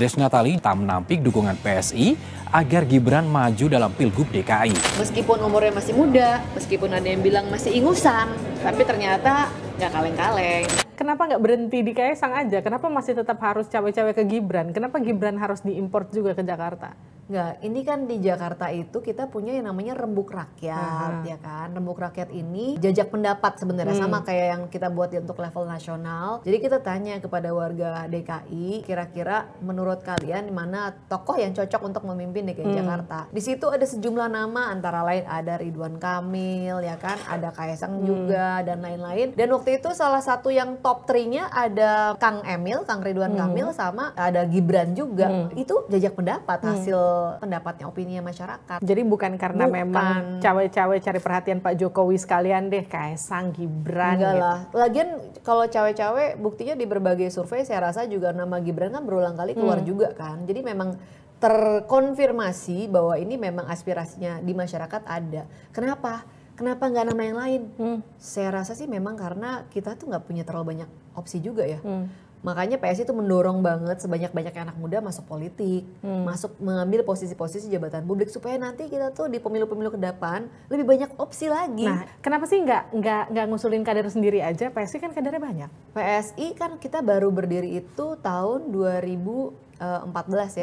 Grace Natali tak menampik dukungan PSI agar Gibran maju dalam Pilgub DKI. Meskipun umurnya masih muda, meskipun ada yang bilang masih ingusan, tapi ternyata nggak kaleng-kaleng. Kenapa nggak berhenti di Kaisang aja? Kenapa masih tetap harus cawe-cawe ke Gibran? Kenapa Gibran harus diimpor juga ke Jakarta? Enggak, ini kan di Jakarta itu kita punya yang namanya rembuk rakyat, Aha. ya kan? Rembuk rakyat ini jajak pendapat sebenarnya hmm. sama kayak yang kita buat untuk level nasional. Jadi kita tanya kepada warga DKI, kira-kira menurut kalian mana tokoh yang cocok untuk memimpin DKI hmm. Jakarta? Di situ ada sejumlah nama antara lain ada Ridwan Kamil, ya kan? Ada Kaisang hmm. juga dan lain-lain. Dan waktu itu salah satu yang top 3-nya ada Kang Emil, Kang Ridwan hmm. Kamil sama ada Gibran juga. Hmm. Itu jajak pendapat hmm. hasil hmm pendapatnya, opini masyarakat. Jadi bukan karena bukan. memang cawe-cawe cari perhatian Pak Jokowi sekalian deh, kayak Sang Gibran Enggak gitu. Lagian kalau cawe-cawe buktinya di berbagai survei saya rasa juga nama Gibran kan berulang kali keluar hmm. juga kan. Jadi memang terkonfirmasi bahwa ini memang aspirasinya di masyarakat ada. Kenapa? Kenapa nggak nama yang lain? Hmm. Saya rasa sih memang karena kita tuh nggak punya terlalu banyak opsi juga ya. Hmm Makanya PSI itu mendorong banget sebanyak-banyaknya anak muda masuk politik, hmm. masuk mengambil posisi-posisi jabatan publik supaya nanti kita tuh di pemilu-pemilu ke depan lebih banyak opsi lagi. Nah, kenapa sih nggak nggak nggak ngusulin kader sendiri aja? PSI kan kadernya banyak. PSI kan kita baru berdiri itu tahun 2014 eh,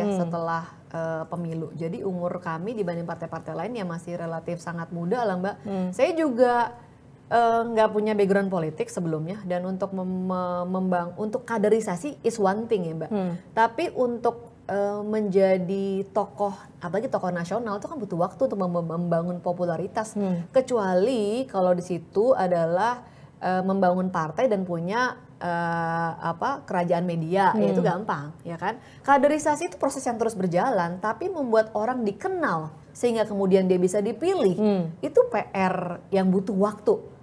ya hmm. setelah uh, pemilu. Jadi umur kami dibanding partai-partai lain yang masih relatif sangat muda lah Mbak. Hmm. Saya juga Eh, nggak uh, punya background politik sebelumnya dan untuk mem membang untuk kaderisasi is one thing ya mbak hmm. tapi untuk uh, menjadi tokoh apalagi tokoh nasional itu kan butuh waktu untuk mem membangun popularitas hmm. kecuali kalau di situ adalah uh, membangun partai dan punya uh, apa kerajaan media hmm. ya itu hmm. gampang ya kan kaderisasi itu proses yang terus berjalan tapi membuat orang dikenal sehingga kemudian dia bisa dipilih hmm. itu PR yang butuh waktu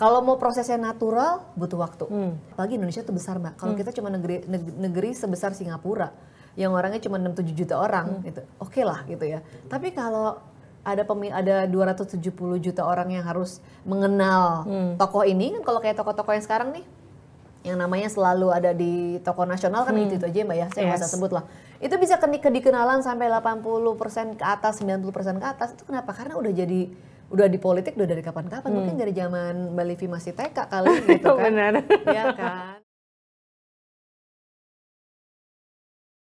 kalau mau prosesnya natural butuh waktu. Hmm. Apalagi Indonesia tuh besar mbak. Kalau hmm. kita cuma negeri, negeri sebesar Singapura yang orangnya cuma 6-7 juta orang hmm. gitu, oke okay lah gitu ya. Tapi kalau ada pemi ada 270 juta orang yang harus mengenal hmm. tokoh ini kan kalau kayak tokoh-tokoh yang sekarang nih yang namanya selalu ada di toko nasional kan hmm. itu itu aja ya, mbak ya saya nggak yes. usah sebut lah itu bisa ke, ke dikenalan sampai 80% ke atas 90% ke atas itu kenapa karena udah jadi udah di politik udah dari kapan-kapan hmm. mungkin dari zaman Mbak Livi masih TK kali gitu kan. Benar. Iya kan.